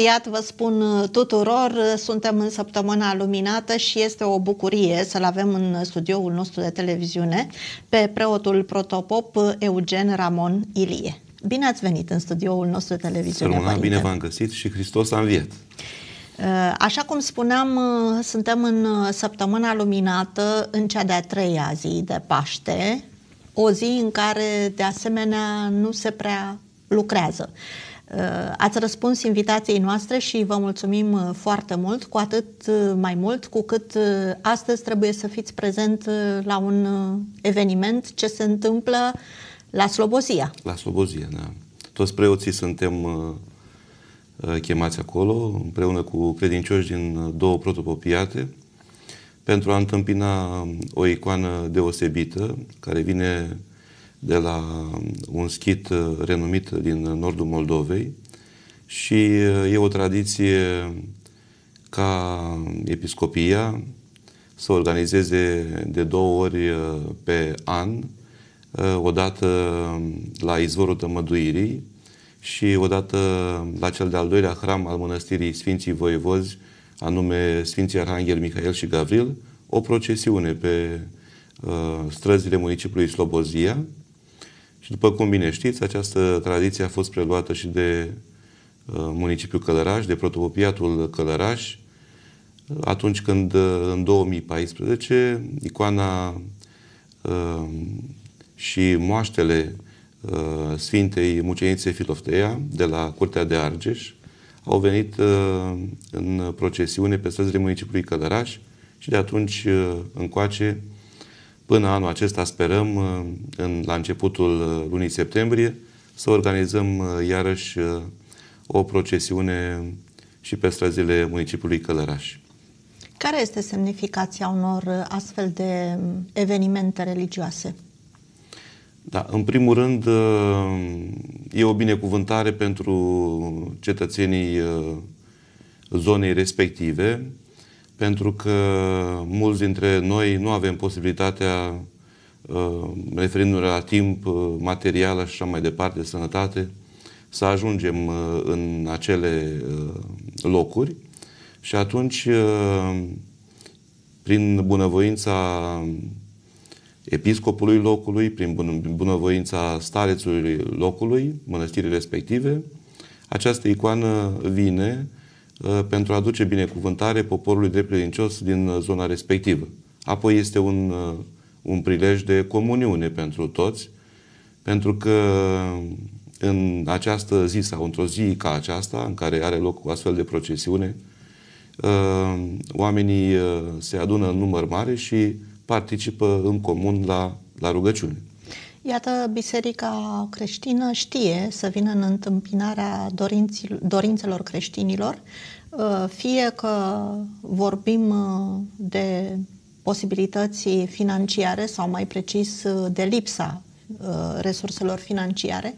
Imediat vă spun uh, tuturor, uh, suntem în săptămâna luminată și este o bucurie să-l avem în studioul nostru de televiziune pe preotul protopop uh, Eugen Ramon Ilie. Bine ați venit în studioul nostru de televiziune. Sărmâna, bine v-am găsit și Hristos a înviat. Așa cum spuneam, suntem în săptămâna luminată, în cea de-a treia zi de Paște, o zi în care, de asemenea, nu se prea lucrează. Uh, Uh, ați răspuns invitației noastre și vă mulțumim uh, foarte mult, cu atât uh, mai mult cu cât astăzi trebuie să fiți prezent la un eveniment ce se întâmplă la Slobozia. La Slobozia, da. Toți preoții suntem chemați acolo, împreună cu credincioși din două protopopiate, pentru a întâmpina um, o icoană deosebită, care vine de la un schit uh, renumit din nordul Moldovei și uh, e o tradiție ca episcopia să organizeze de două ori uh, pe an, odată la izvorul tămăduirii și odată la cel de-al doilea hram al mănăstirii Sfinții Voievozi, anume Sfinții Arhanghel Mihail și Gavril, o procesiune pe străzile municipiului Slobozia, și după cum bine știți, această tradiție a fost preluată și de uh, municipiul Călăraș, de protopopiatul Călăraș, atunci când uh, în 2014 icoana uh, și moaștele Sfintei Muceniței Filofteia, de la Curtea de Argeș au venit în procesiune pe străzile municipiului Călăraș și de atunci încoace Până anul acesta sperăm, uh, în, la începutul uh, lunii septembrie, să organizăm uh, iarăși o procesiune și pe străzile municipiului Călăraș. Care este semnificația unor astfel de um, evenimente religioase? Da, în primul rând, e o binecuvântare pentru cetățenii zonei respective, pentru că mulți dintre noi nu avem posibilitatea, uh, referindu-ne la timp, uh, material și așa mai departe, sănătate, să ajungem uh, în acele locuri și atunci, prin bunăvoința episcopului locului, prin bunăvoința starețului locului, mănăstirii respective, această icoană vine Uh, pentru a aduce binecuvântare poporului drept credincios din uh, zona respectivă. Apoi este un, uh, un prilej de comuniune pentru toți, pentru că în această zi sau într-o zi ca aceasta, în care are loc o astfel de procesiune, oamenii se adună în număr mare și participă în comun la, la rugăciune. Iată, biserica creștină știe să vină în întâmpinarea dorințelor creștinilor, uh, fie că vorbim uh, de posibilității financiare sau mai precis uh, de lipsa resurselor financiare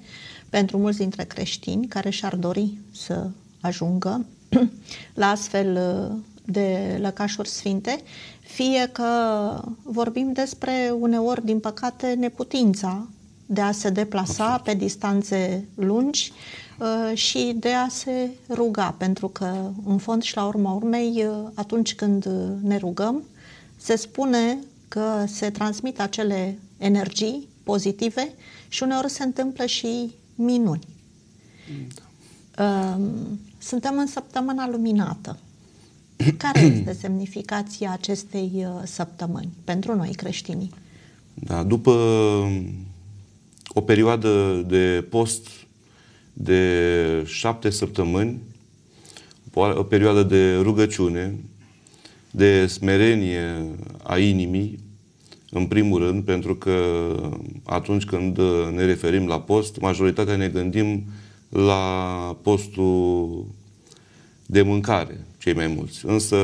pentru mulți dintre creștini care și-ar dori să ajungă la astfel de lăcașuri sfinte, fie că vorbim despre uneori, din păcate, neputința de a se deplasa pe distanțe lungi uh, și de a se ruga, pentru că, în fond și la urma urmei, uh, atunci când uh, ne rugăm, se spune că se transmit acele energii pozitive și uneori se întâmplă și minuni. Da. Suntem în săptămâna luminată Care este semnificația acestei uh, săptămâni pentru noi creștinii? Da, după um, o perioadă de post de șapte săptămâni, o perioadă de rugăciune, de smerenie a inimii, în primul rând, pentru că atunci când uh, ne referim la post, majoritatea ne gândim la postul de mâncare, cei mai mulți. Însă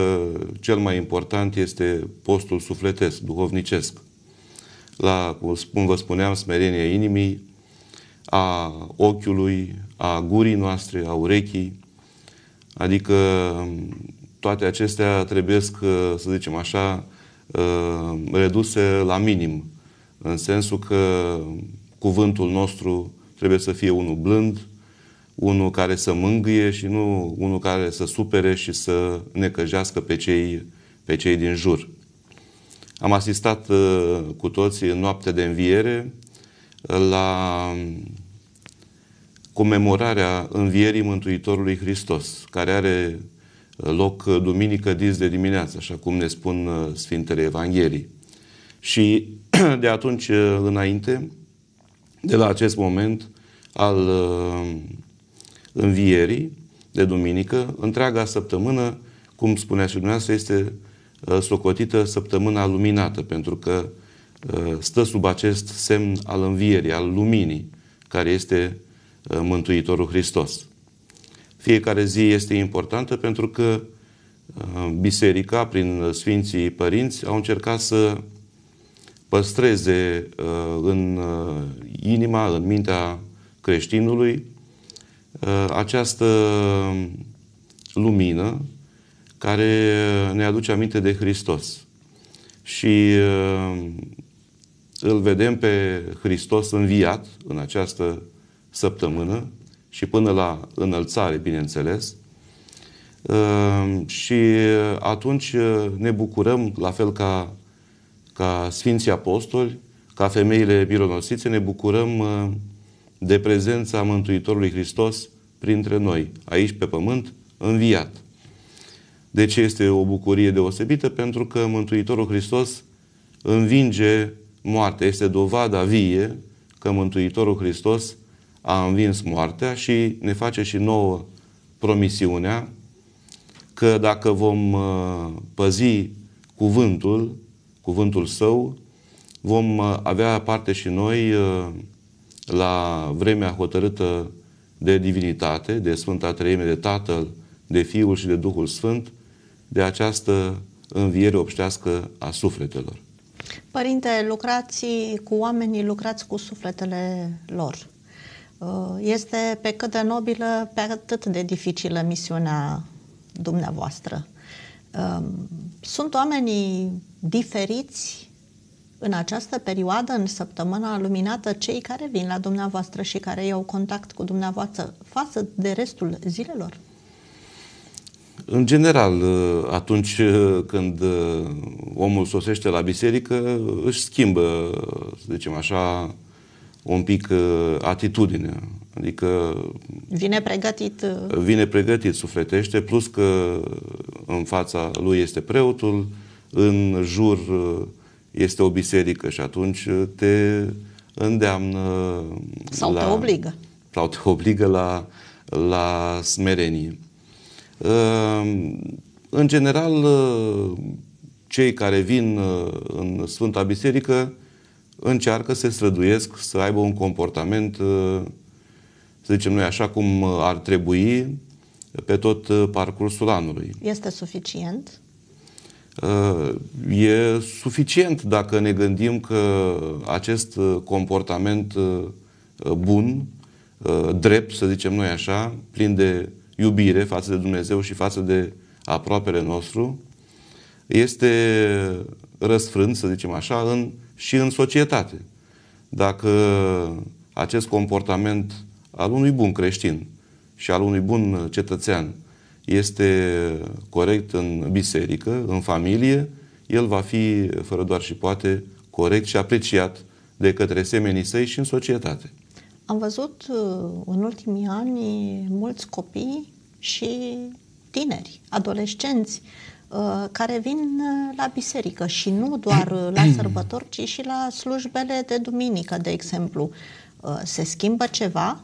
cel mai important este postul sufletesc, duhovnicesc. La, cum vă spuneam, smerenia inimii, a ochiului, a gurii noastre, a urechii. Adică toate acestea trebuie, să zicem așa, reduse la minim, în sensul că cuvântul nostru trebuie să fie unul blând, unul care să mângâie și nu unul care să supere și să necăjească pe cei, pe cei din jur. Am asistat uh, cu toții în noaptea de înviere la um, comemorarea învierii Mântuitorului Hristos, care are uh, loc uh, duminică dis de dimineață, așa cum ne spun Sfintele Evangheliei. Și de atunci înainte, de la acest moment al învierii de duminică, întreaga săptămână, cum spunea și dumneavoastră, este uh, socotită săptămâna luminată, pentru că uh, stă sub acest semn al învierii, al luminii, care este uh, Mântuitorul Hristos. Fiecare zi este importantă pentru că Biserica, prin Sfinții Părinți, au încercat să păstreze în inima, în mintea creștinului, Uh, această lumină care ne aduce aminte de Hristos. Și uh, îl vedem pe Hristos înviat în această săptămână și până la înălțare, bineînțeles. Uh, și atunci ne bucurăm, la fel ca, ca Sfinții Apostoli, ca femeile bironosițe, ne bucurăm de prezența Mântuitorului Hristos printre noi, aici pe pământ, înviat. De ce este o bucurie deosebită? Pentru că Mântuitorul Hristos învinge moartea. Este dovada vie că Mântuitorul Hristos a învins moartea și ne face și nouă promisiunea că dacă vom uh, păzi cuvântul, cuvântul său, vom uh, avea parte și noi uh, la vremea hotărâtă de divinitate, de Sfânta Treime, de Tatăl, de Fiul și de Duhul Sfânt, de această înviere obștească a sufletelor. Părinte, lucrați cu oamenii, lucrați cu sufletele lor. Uh, este pe cât de nobilă, pe atât de dificilă misiunea dumneavoastră. Uh, sunt oamenii diferiți în această perioadă, în săptămâna luminată, cei care vin la dumneavoastră și care iau contact cu dumneavoastră față de restul zilelor? În general, uh, atunci uh, când uh, omul sosește la biserică, își schimbă, să zicem așa, un pic atitudinea. Adică... Vine pregătit. Vine pregătit sufletește, plus că în fața lui este preotul, în jur este o biserică și atunci uh, te îndeamnă sau la, te obligă sau te obligă la, la smerenie. Uh, în general, uh, cei care vin în Sfânta Biserică încearcă să se străduiesc să aibă un comportament, să zicem noi, așa cum ar trebui pe tot parcursul anului. Este suficient? E suficient dacă ne gândim că acest uh, comportament uh, uh, bun, drept, să zicem noi așa, plin de iubire față de Dumnezeu și față de aproapele nostru, este răsfrânt, să zicem așa, în, și în societate. Dacă acest comportament al unui bun creștin și al unui bun cetățean este corect în biserică, în familie, el va fi, fără doar și poate, corect și apreciat de către semenii săi și în societate. Am văzut uh, în ultimii ani mulți copii și tineri, adolescenți, uh, care vin uh, la biserică și nu doar la sărbători, ci și la slujbele de duminică, de exemplu. Se schimbă ceva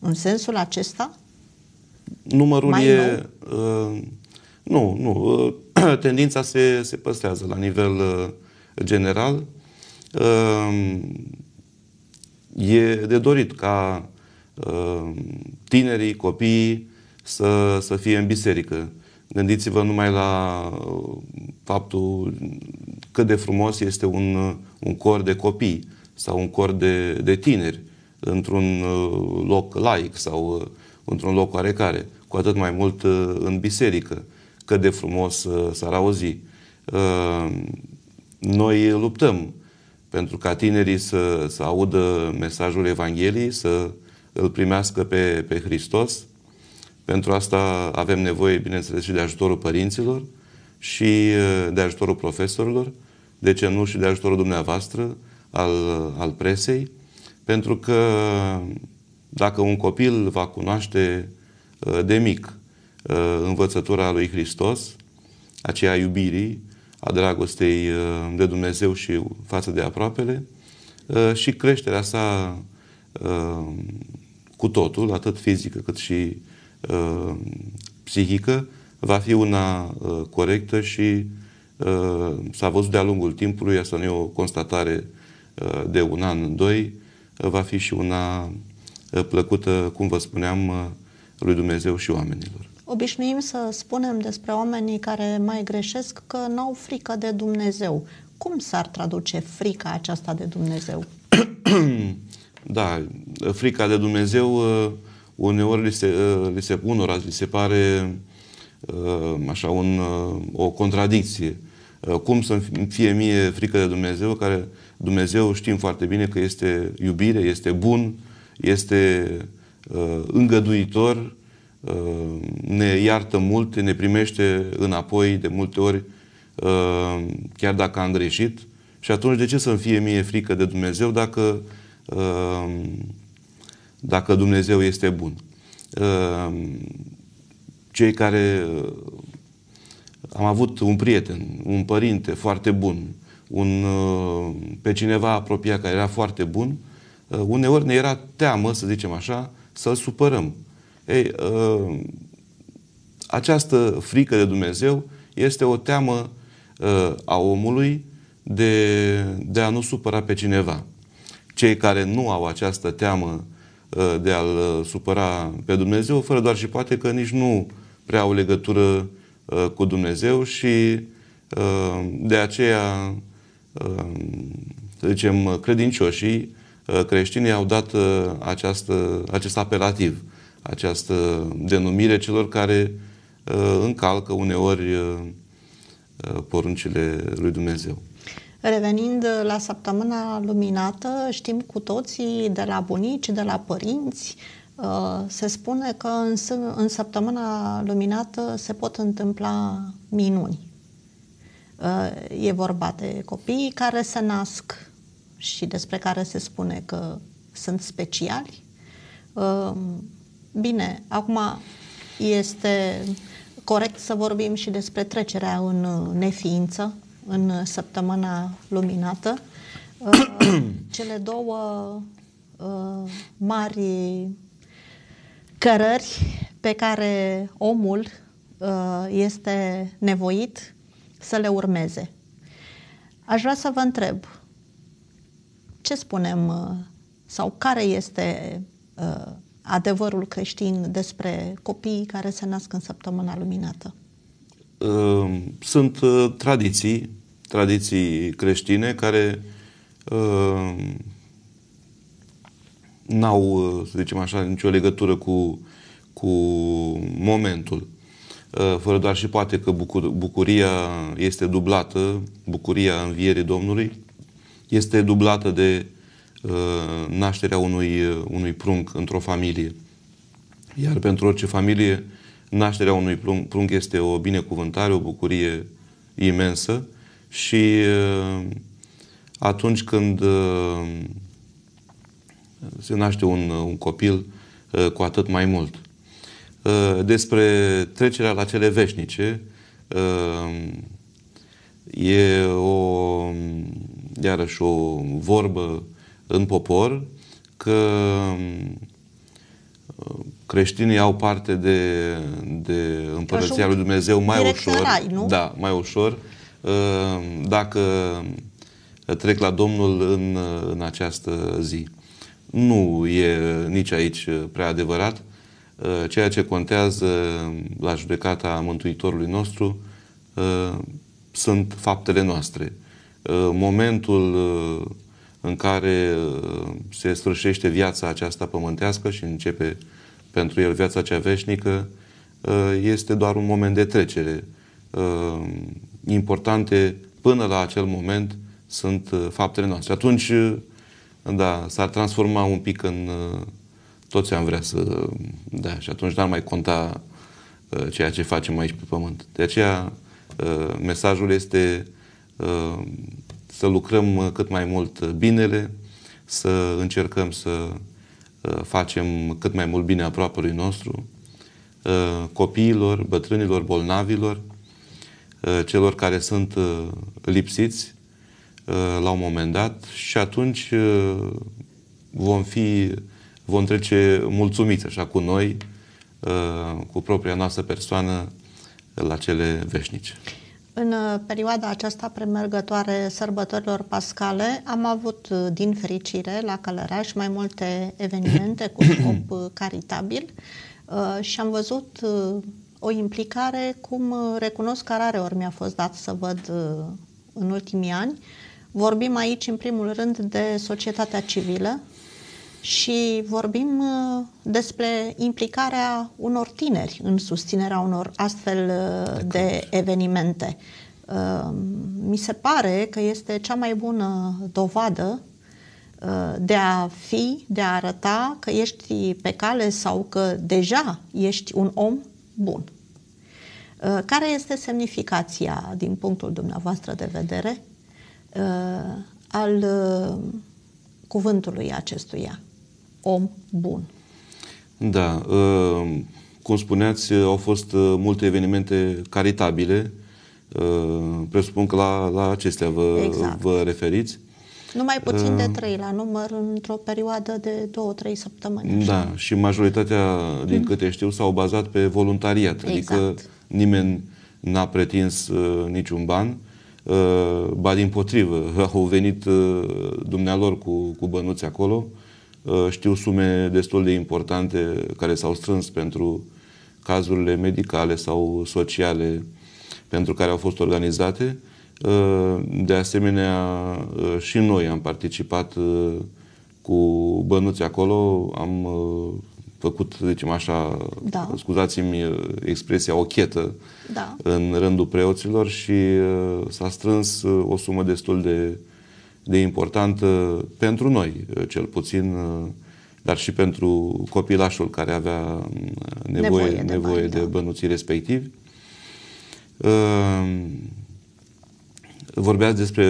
în sensul acesta? numărul mai e... Nou? Uh, nu, nu. Uh, tendința se, se păstrează la nivel uh, general. Uh, e de dorit ca uh, tinerii, copiii să, să fie în biserică. Gândiți-vă numai la uh, faptul cât de frumos este un, uh, un cor de copii sau un cor de, de tineri într-un uh, loc laic sau într-un loc oarecare cu atât mai mult uh, în biserică, cât de frumos uh, s-ar auzi. Uh, noi luptăm pentru ca tinerii să, să audă mesajul Evangheliei, să îl primească pe, pe Hristos. Pentru asta avem nevoie, bineînțeles, și de ajutorul părinților și de ajutorul profesorilor, de ce nu și de ajutorul dumneavoastră, al, al presei, pentru că dacă un copil va cunoaște Uh, de mic uh, învățătura lui Hristos, aceea iubirii, a dragostei uh, de Dumnezeu și față de aproapele și creșterea sa cu totul, atât fizică cât și psihică, va fi una corectă și s-a văzut de-a lungul timpului, asta nu e o constatare de un an, doi, va fi și una plăcută, cum vă spuneam, lui Dumnezeu și oamenilor. Obișnuim să spunem despre oamenii care mai greșesc că n-au frică de Dumnezeu. Cum s-ar traduce frica aceasta de Dumnezeu? da, frica de Dumnezeu uh, uneori li se, uh, li se, unora li se pare uh, așa un, o contradicție. Cum să fie mie frică de Dumnezeu, care Dumnezeu știm foarte bine că este iubire, este bun, este Uh, îngăduitor, uh, ne iartă mult, ne primește înapoi de multe ori, uh, chiar dacă am greșit. Și atunci de ce să-mi fie mie frică de Dumnezeu dacă, dacă Dumnezeu este bun? Cei care am avut un prieten, un părinte foarte bun, un, pe cineva apropiat care era foarte bun, uneori ne era teamă, să zicem așa, să-l supărăm. Ei, uh, această frică de Dumnezeu este o teamă uh, a omului de, de a nu supăra pe cineva. Cei care nu au această teamă uh, de a-L supăra pe Dumnezeu, fără doar și poate că nici nu prea au legătură cu Dumnezeu și de aceea, să zicem, credincioșii Uh, creștinii au dat uh, această, acest apelativ, această denumire celor care uh, încalcă uneori poruncile lui Dumnezeu. Revenind la săptămâna luminată, știm cu toții de la bunici, de la părinți, se spune că în, în săptămâna luminată se pot întâmpla minuni. E vorba de copii care se nasc și despre care se spune că sunt speciali. Um, bine, acum este corect să vorbim și despre trecerea în neființă, în săptămâna luminată. Uh, cele două uh, mari cărări pe care omul uh, este nevoit să le urmeze. Aș vrea să vă întreb, ce spunem uh, sau care este uh, adevărul creștin despre copiii care se nasc în săptămâna luminată? Uh, sunt tradiții, tradiții creștine care n-au, să zicem așa, nicio legătură cu, cu momentul. Fără doar și poate că bucur, bucuria este dublată, bucuria învierii Domnului, este dublată de uh, nașterea unui, uh, unui prunc într-o familie. Iar pentru orice familie, nașterea unui prunc, prunc este o binecuvântare, o bucurie imensă și uh, atunci când uh, se naște un, uh, un copil, uh, cu atât mai mult. Despre trecerea la cele veșnice, e o iarăși o vorbă în popor că uh, creștinii au parte de, de împărăția lui Dumnezeu mai ușor. Rai, nu? Da, mai ușor. Uh, dacă trec la Domnul în, uh, în această zi. Nu e nici aici prea adevărat. Ceea ce contează la judecata Mântuitorului nostru sunt faptele noastre. Uh, momentul uh, în care uh, se sfârșește viața aceasta pământească și începe pentru el viața cea veșnică, este doar un moment de trecere. Importante până la acel moment sunt faptele noastre. Atunci, da, s-ar transforma un pic în toți am vrea să... Da, și atunci n-ar mai conta ceea ce facem aici pe pământ. De aceea, mesajul este să lucrăm cât mai mult binele, să încercăm să uh, facem cât mai mult bine aproapelui nostru, uh, copiilor, bătrânilor, bolnavilor, uh, celor care sunt lipsiți la un moment dat și atunci vom fi, vom trece mulțumiți așa cu noi, cu propria noastră persoană la cele veșnice. În uh, perioada aceasta premergătoare sărbătorilor pascale am avut, uh, din fericire, la Călăraș mai multe evenimente cu scop uh, caritabil și am văzut o implicare cum recunosc că rare ori mi-a fost dat să văd în ultimii ani. Vorbim aici, în primul rând, de societatea civilă, și vorbim uh, despre implicarea unor tineri în susținerea unor astfel uh, de, de evenimente. Uh, mi se pare că este cea mai bună dovadă de a fi, de a arăta că ești pe cale sau că deja ești un om bun. Care este semnificația, din punctul dumneavoastră de vedere, al cuvântului acestuia? om bun. Da. Uh, cum spuneați, uh, au fost uh, multe evenimente caritabile. Presupun că la, la acestea vă, exact. vă referiți. Nu mai puțin de trei la număr într-o perioadă de două, trei săptămâni. Așa. Da, și majoritatea, din mm. câte știu, s-au bazat pe voluntariat. Adică exact. Adică nimeni n-a pretins uh, niciun ban. Uh, ba din potrivă, au venit uh, dumnealor cu, cu bănuți acolo Uh, știu sume destul de importante care s-au strâns pentru cazurile medicale sau sociale pentru care au fost organizate. Uh, de asemenea, uh, și noi am participat cu bănuți acolo, am făcut, zicem așa, da. scuzați-mi expresia, o chetă da. în rândul preoților și s-a strâns o sumă destul de de important uh, pentru noi, uh, cel puțin, uh, dar și pentru copilașul care avea mm, nevoie, nevoie, de, nevoie bani, de da. bănuții respectivi. Vorbeați despre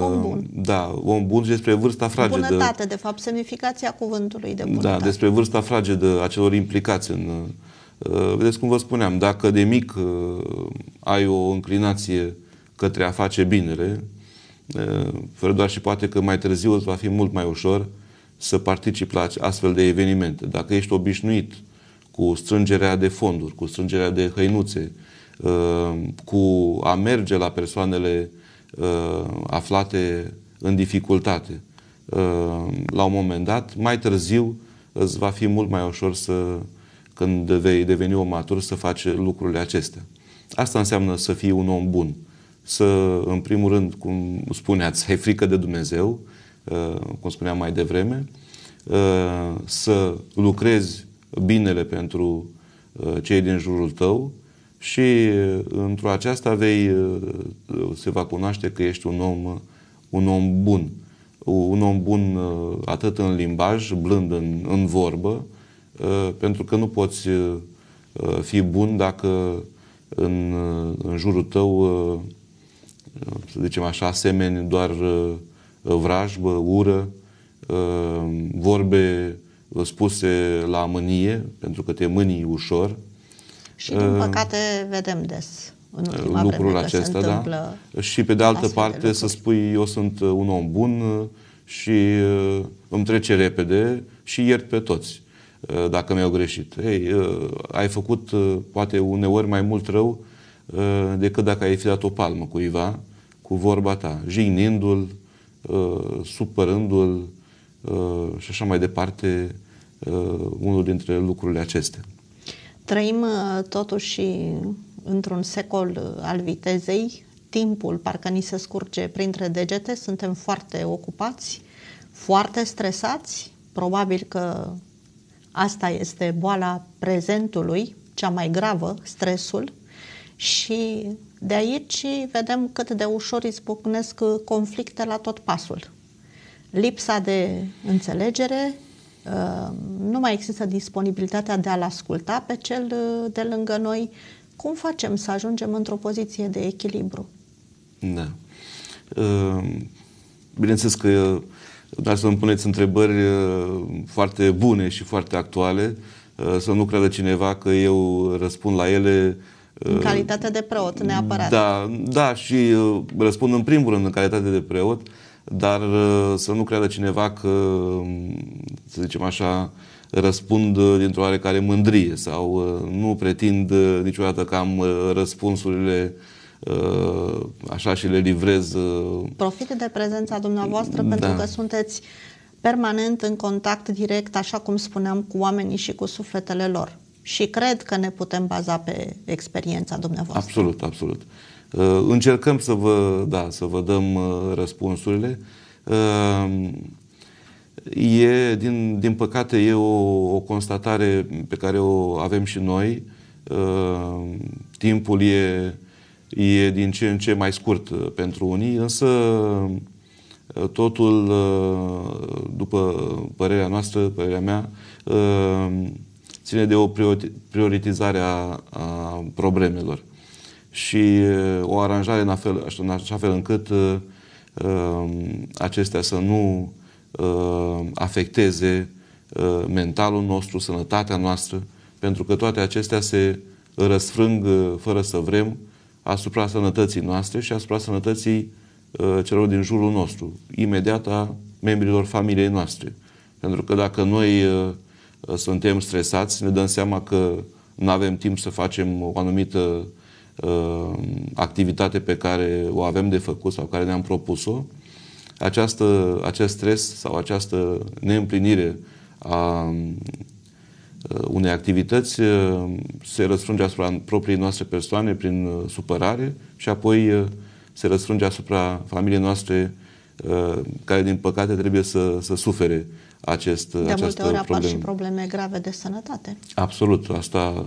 om bun. Da, om bun și despre vârsta fragedă. Bunătate, de fapt, semnificația cuvântului de da, bunătate. Da, despre vârsta fragedă a celor implicați în... Vedeți cum vă spuneam, dacă de mic ai o înclinație către a face binele, fără doar și poate că mai târziu îți va fi mult mai ușor să participi la astfel de evenimente. Dacă ești obișnuit cu strângerea de fonduri, cu strângerea de hăinuțe, cu a merge la persoanele aflate în dificultate, la un moment dat, mai târziu îți va fi mult mai ușor să, când vei deveni o matur, să faci lucrurile acestea. Asta înseamnă să fii un om bun să, în primul rând, cum spuneați, ai frică de Dumnezeu, uh, cum spuneam mai devreme, uh, să lucrezi binele pentru uh, cei din jurul tău și într-o aceasta vei, se va cunoaște că ești un om, un om bun. Un om bun atât în limbaj, blând în, în vorbă, pentru că nu poți fi bun dacă în, în jurul tău să zicem așa, semeni doar uh, uh, vrajbă, ură, uh, vorbe spuse la mânie, pentru că te mânii ușor. Și din păcate vedem des în ultima lucrul vreme acesta, se da. Și pe de altă parte de să spui eu sunt un om bun și îmi trece repede și iert pe toți dacă mi-au greșit. Ei, ai făcut poate uneori mai mult rău Eh, decât dacă ai fi dat o palmă cuiva cu vorba ta, jignindu-l, eh, supărându-l eh, și așa mai departe, unul dintre lucrurile acestea. Trăim totuși într-un secol al vitezei, timpul parcă ni se scurge printre degete, suntem foarte ocupați, foarte stresați, probabil că asta este boala prezentului, cea mai gravă, stresul, și de aici vedem cât de ușor izbucnesc conflicte la tot pasul. Lipsa de înțelegere, uh, nu mai există disponibilitatea de a-l asculta pe cel uh, de lângă noi. Cum facem să ajungem într-o poziție de echilibru? Da. Uh, bineînțeles că dar să-mi puneți întrebări foarte bune și foarte actuale, să nu creadă cineva că eu răspund la ele în ă, calitate de preot, neapărat. Da, da și ă, răspund în primul rând în calitate de preot, dar ă, să nu creadă cineva că, să zicem așa, răspund dintr-o oarecare mândrie sau nu pretind niciodată că am răspunsurile așa și le livrez. Profit de prezența dumneavoastră da. pentru că sunteți permanent în contact direct, așa cum spuneam, cu oamenii și cu sufletele lor și cred că ne putem baza pe experiența dumneavoastră. Absolut, absolut. Uh, încercăm să vă, da, să vă dăm uh, răspunsurile. Uh, e, din, din păcate, e o, o constatare pe care o avem și noi. Timpul e, e din ce în ce mai scurt pentru unii, însă totul, după părerea noastră, părerea mea, ține de o prioritizare a, a problemelor și uh, o aranjare în, afel, în așa fel încât uh, um, acestea să nu uh, afecteze uh, mentalul nostru, sănătatea noastră, pentru că toate acestea se răsfrâng uh, fără să vrem asupra sănătății noastre și asupra sănătății uh, celor din jurul nostru, imediat a membrilor familiei noastre. Pentru că dacă noi suntem stresați, ne dăm seama că nu avem timp să facem o anumită uh, activitate pe care o avem de făcut sau care ne-am propus-o, această, acest stres sau această neîmplinire a uh, unei activități uh, se răsfrânge asupra propriei noastre persoane prin supărare și apoi se răsfrânge asupra familiei noastre care, din păcate, trebuie să, să sufere acest, de această multe ori apar și probleme grave de sănătate. Absolut, asta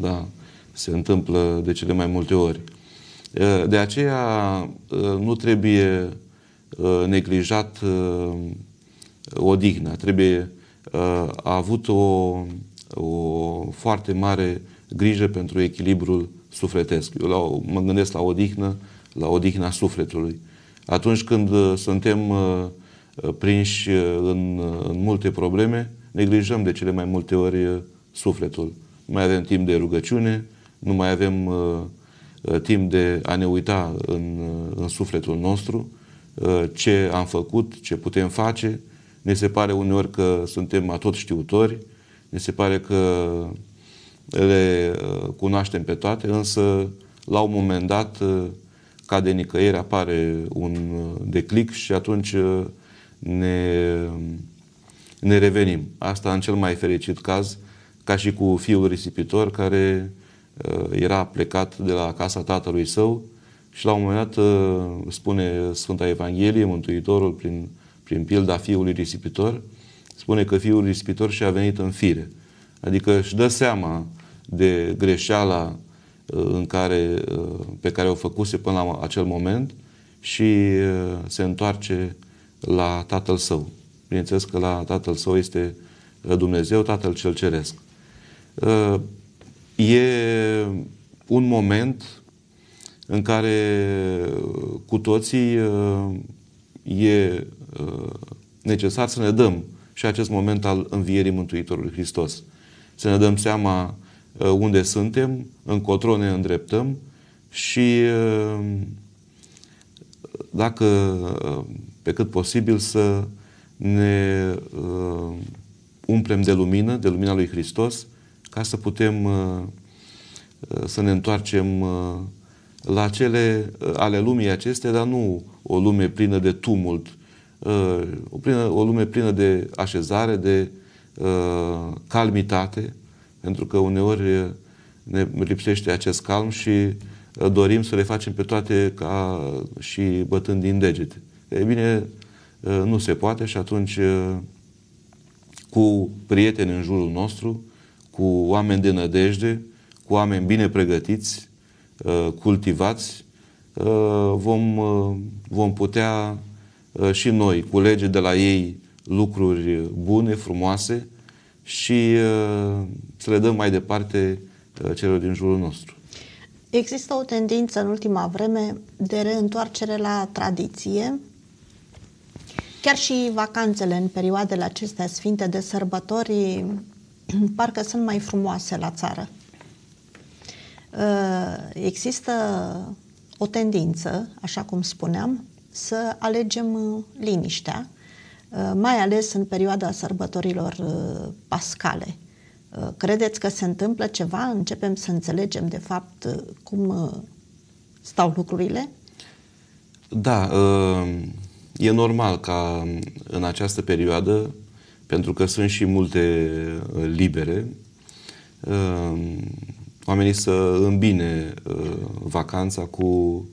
da, se întâmplă de cele mai multe ori. De aceea nu trebuie neglijat odihna, trebuie a avut o, o foarte mare grijă pentru echilibrul sufletesc. Eu la, mă gândesc la odihnă, la odihna sufletului. Atunci când suntem uh, Uh, prinși uh, în, uh, în multe probleme, neglijăm de cele mai multe ori sufletul. Nu mai avem timp de rugăciune, nu mai avem uh, timp de a ne uita în, în sufletul nostru uh, ce am făcut, ce putem face. Ne se pare uneori că suntem atot știutori, ne se pare că le cunoaștem pe toate, însă la un moment dat, ca de nicăieri, apare un declic și atunci ne, ne revenim. Asta în cel mai fericit caz, ca și cu fiul risipitor care uh, era plecat de la casa tatălui său și la un moment dat uh, spune Sfânta Evanghelie, Mântuitorul prin, prin pilda fiului risipitor, spune că fiul risipitor și-a venit în fire. Adică își dă seama de greșeala uh, în care, pe care o făcuse până la acel moment și se întoarce la Tatăl Său. Bineînțeles că la Tatăl Său este uh, Dumnezeu, Tatăl cel Ceresc. Uh, e un moment în care uh, cu toții e necesar să ne dăm și acest moment al învierii Mântuitorului Hristos. Să ne dăm seama unde suntem, încotro ne îndreptăm și dacă pe cât posibil să ne uh, umplem de lumină, de lumina lui Hristos, ca să putem uh, uh, să ne întoarcem uh, la cele uh, ale lumii acestea, dar nu o lume plină de tumult, uh, o, plină, o lume plină de așezare, de uh, calmitate, pentru că uneori uh, ne lipsește acest calm și uh, dorim să le facem pe toate ca și bătând din degete. E bine, nu se poate și atunci cu prieteni în jurul nostru, cu oameni de nădejde, cu oameni bine pregătiți, cultivați, vom, vom putea și noi culege de la ei lucruri bune, frumoase și să le dăm mai departe celor din jurul nostru. Există o tendință în ultima vreme de reîntoarcere la tradiție, Chiar și vacanțele în perioadele acestea sfinte de sărbători parcă sunt mai frumoase la țară. Uh, există o tendință, așa cum spuneam, să alegem uh, liniștea, uh, mai ales în perioada sărbătorilor pascale. Credeți că se întâmplă ceva? Începem să înțelegem, de fapt, cum stau lucrurile? Da, E normal ca în această perioadă, pentru că sunt și multe uh, libere, uh, oamenii să îmbine uh, vacanța cu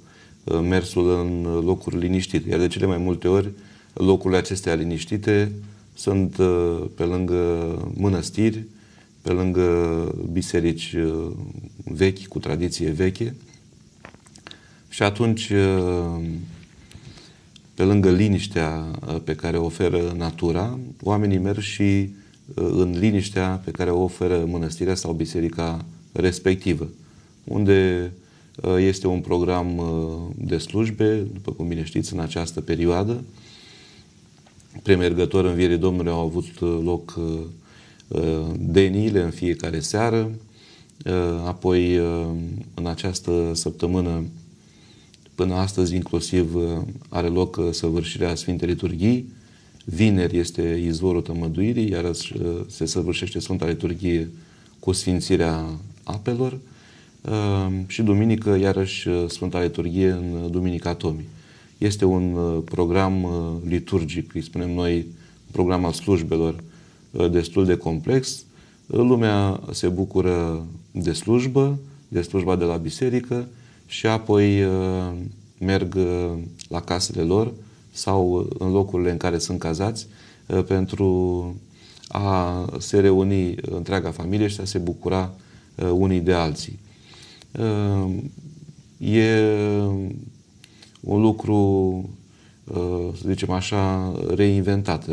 mersul în locuri liniștite. Iar de cele mai multe ori, locurile acestea liniștite sunt pe lângă mănăstiri, pe lângă biserici vechi, cu tradiție veche. Și atunci pe lângă liniștea ă, pe care o oferă natura, oamenii merg și ă, în liniștea pe care o oferă mănăstirea sau biserica respectivă, unde ă, este un program de slujbe, după cum bine știți, în această perioadă. Premergător în Vierii Domnului au avut loc deniile în fiecare seară, apoi în această săptămână Până astăzi, inclusiv, uh, are loc uh, săvârșirea Sfintei Liturghii. Vineri este izvorul tămăduirii, iar uh, se săvârșește Sfânta Liturghie cu sfințirea apelor și duminică, iarăși, Sfânta Liturghie în Duminica Tomii. Este un program liturgic, îi spunem noi, program al slujbelor, destul de complex. Lumea se bucură de slujbă, de slujba de la biserică, și apoi uh, merg uh, la casele lor sau uh, în locurile în care sunt cazați pentru a se reuni întreaga familie și a se bucura unii de alții. E un lucru, să zicem așa, reinventat,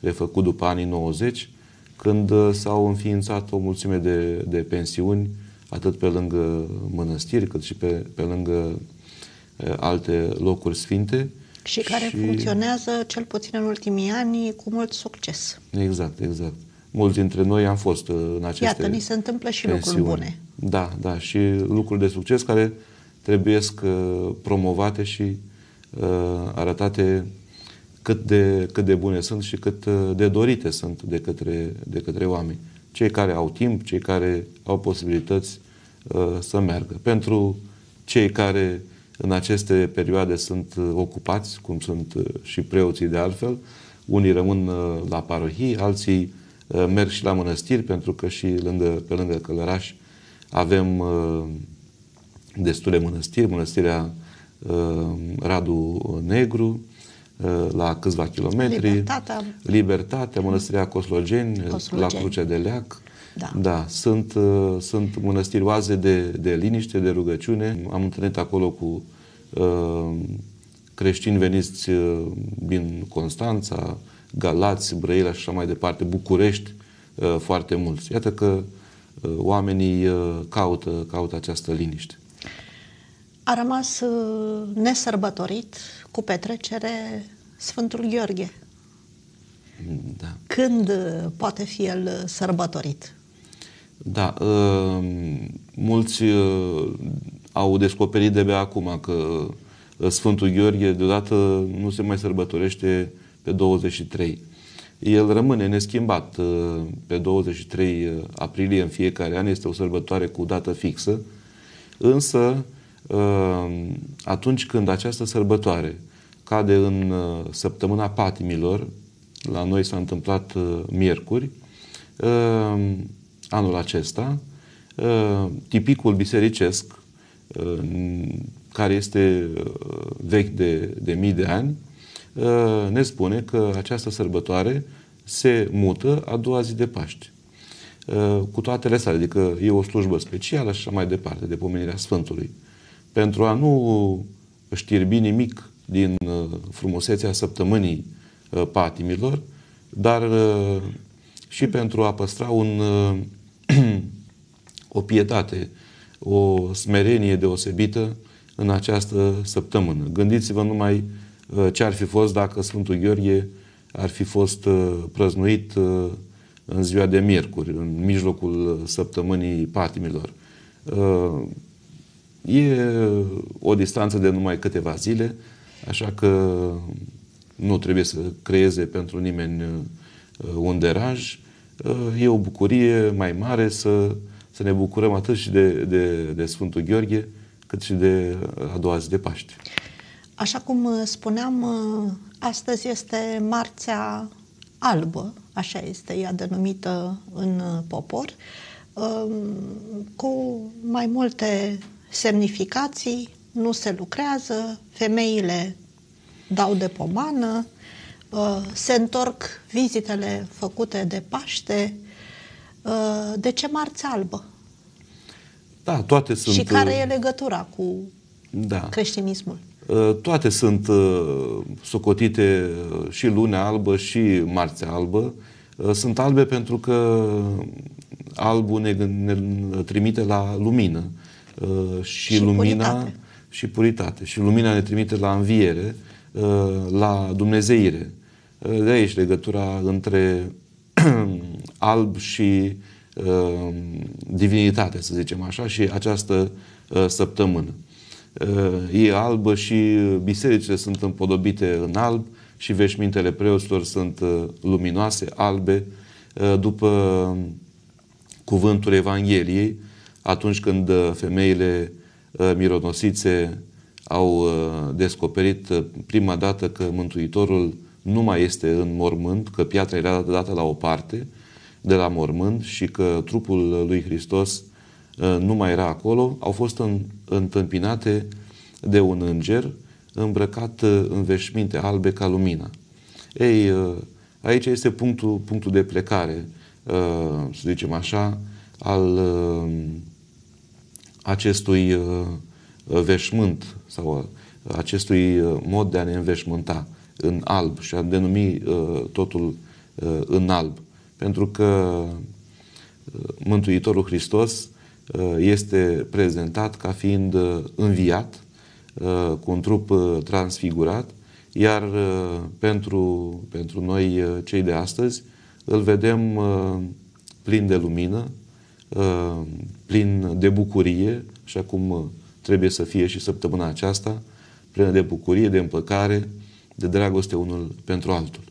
refăcut după anii 90, când s-au înființat o mulțime de, de pensiuni atât pe lângă mănăstiri, cât și pe, pe lângă alte locuri sfinte. Și care și... funcționează, cel puțin în ultimii ani, cu mult succes. Exact, exact. Mulți dintre noi am fost uh, în aceste Iată, ni se întâmplă și pensiuni. lucruri bune. Da, da, și lucruri de succes care trebuie uh, promovate și uh, arătate cât de, cât de bune sunt și cât uh, de dorite sunt de către, de către oameni cei care au timp, cei care au posibilități uh, să meargă. Pentru cei care în aceste perioade sunt uh, ocupați, cum sunt uh, și preoții de altfel, unii rămân la parohii, alții merg și la mănăstiri, pentru că și lângă, pe lângă Călăraș avem destule mănăstiri, mănăstirea Radu Negru, Uh, la câțiva kilometri. Libertatea. Libertatea, Mănăstirea Coslogeni, Coslogeni. la Crucea de Leac. Da. da sunt, uh, sunt mănăstiri oaze de, de liniște, de rugăciune. Am întâlnit acolo cu uh, creștini veniți uh, din Constanța, Galați, Brăila și așa mai departe, București, uh, foarte mulți. Iată că uh, oamenii uh, caută, caută această liniște. A rămas uh, nesărbătorit cu petrecere Sfântul Gheorghe. Da. Când uh, poate fi el uh, sărbătorit? Da, uh, mulți au descoperit de-abia acum că Sfântul Gheorghe deodată nu se mai sărbătorește pe 23. El rămâne neschimbat pe 23 aprilie în fiecare an, este o sărbătoare cu dată fixă, însă atunci când această sărbătoare cade în uh, săptămâna patimilor. La noi s-a întâmplat uh, miercuri uh, anul acesta. Tipicul bisericesc, care este vechi de, de mii de ani, ne spune că această sărbătoare se mută a doua zi de Paști. Cu toate sale, adică e o slujbă specială și așa mai departe, de pomenirea Sfântului. Pentru a nu știrbi nimic din uh, frumusețea săptămânii uh, patimilor, dar uh, și pentru a păstra un, o pietate, o smerenie deosebită în această săptămână. Gândiți-vă numai ce ar fi fost dacă Sfântul Gheorghe ar fi fost prăznuit în ziua de miercuri, în mijlocul săptămânii patimilor. E o distanță de numai câteva zile, Așa că nu trebuie să creeze pentru nimeni uh, un deraj. Uh, e o bucurie mai mare să, să ne bucurăm atât și de, de, de Sfântul Gheorghe, cât și de uh, a doua zi de Paște. Așa cum spuneam, astăzi este Marțea Albă, așa este ea denumită în popor, um, cu mai multe semnificații, nu se lucrează, femeile dau de pomană, uh, se întorc vizitele făcute de Paște. Uh, de ce Marți Albă? Da, toate sunt... Și care uh, e legătura cu da. creștinismul? Toate sunt socotite și Lunea Albă și Marțea Albă. Sunt albe pentru că albul ne, ne trimite la lumină și, și lumina... Puritate și puritate. Și lumina ne trimite la înviere, uh, la dumnezeire. Uh, de aici legătura între alb și uh, divinitate, să zicem așa, și această săptămână. E albă și bisericile sunt împodobite în alb și veșmintele preoților sunt luminoase, albe, după cuvântul Evangheliei, atunci când femeile uh, Uh, mironosițe au uh, descoperit uh, prima dată că Mântuitorul nu mai este în mormânt, că piatra era dată la o parte de la mormânt și că trupul lui Hristos nu mai era acolo, au fost întâmpinate de un înger îmbrăcat în veșminte albe ca lumina. Ei, aici este punctul, punctul de plecare, să zicem așa, al acestui uh, veșmânt sau uh, acestui uh, mod de a ne înveșmânta în alb și a denumi totul în alb. Pentru că Mântuitorul Hristos este prezentat ca fiind înviat cu un trup transfigurat, iar pentru, pentru noi cei de astăzi îl vedem plin de lumină, Uh, plin de bucurie, așa cum uh, trebuie să fie și săptămâna aceasta, plină de bucurie, de împăcare, de dragoste unul pentru altul.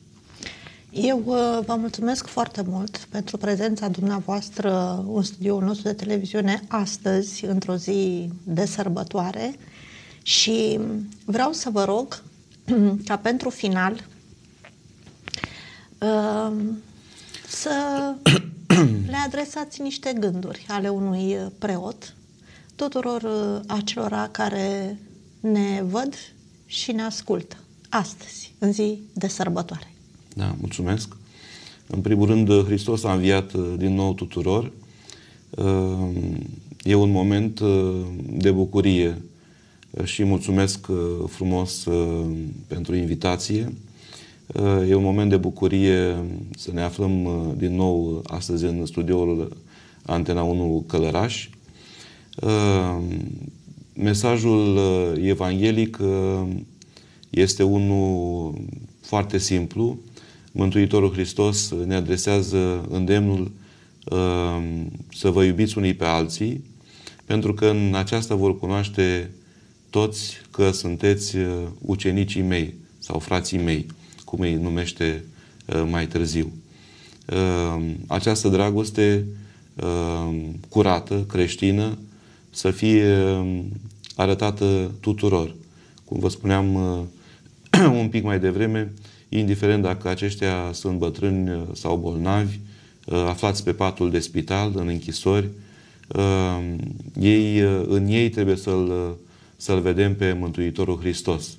Eu uh, vă mulțumesc foarte mult pentru prezența dumneavoastră în studioul nostru de televiziune astăzi, într-o zi de sărbătoare și vreau să vă rog ca pentru final să le adresați niște gânduri ale unui uh, preot tuturor uh, acelora care ne văd și ne ascultă astăzi, în zi de sărbătoare. Da, mulțumesc. În primul rând, uh, Hristos a înviat din nou tuturor. E un moment de bucurie și mulțumesc frumos pentru invitație. Eh, e un moment de bucurie să ne aflăm eh, din nou eh, astăzi în studioul Antena 1 Călăraș. Mesajul evanghelic este unul foarte simplu. Mântuitorul Hristos ne adresează îndemnul să vă iubiți unii pe alții, pentru că în aceasta vor cunoaște toți că sunteți ucenicii mei sau frații mei cum îi numește uh, mai târziu. Uh, această dragoste uh, curată, creștină, să fie arătată tuturor. Cum vă spuneam un pic mai devreme, indiferent dacă aceștia sunt bătrâni sau bolnavi, aflați pe patul de spital, în închisori, ei, în ei trebuie să-L să vedem pe Mântuitorul Hristos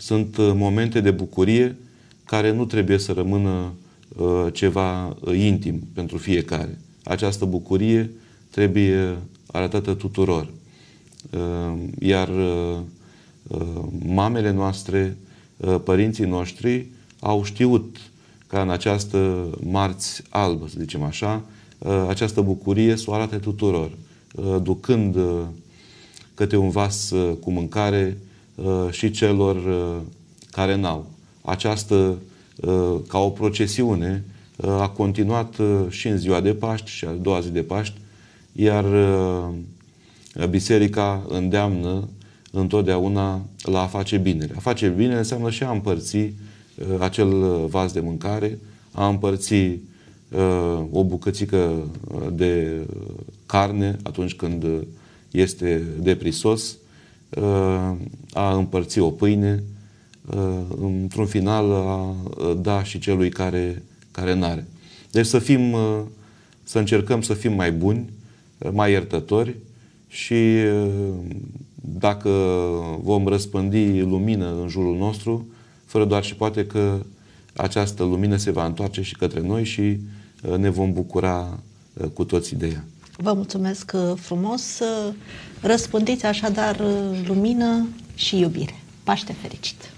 sunt uh, momente de bucurie care nu trebuie să rămână uh, ceva uh, intim pentru fiecare. Această bucurie trebuie arătată tuturor. Iar mamele noastre, părinții noștri au știut ca în această marți albă, să zicem așa, această bucurie să o arate tuturor, ducând câte un vas cu mâncare, Uh, și celor uh, care n-au. Această, uh, ca o procesiune, a continuat și în ziua de Paști și a doua zi de Paști, iar biserica îndeamnă întotdeauna la a face binele. A face bine înseamnă și a împărți acel vas de mâncare, a împărți o bucățică de carne atunci când este deprisos, a împărți o pâine, uh, într-un final a uh, da și celui care, care n-are. Deci să fim, uh, să încercăm să fim mai buni, mai iertători și dacă vom răspândi lumină în jurul nostru, fără doar și poate că această lumină se va întoarce și către noi și ne vom bucura cu toții de ea. Vă mulțumesc uh, frumos. Uh, Răspândiți așadar uh, lumină și iubire. Paște fericit!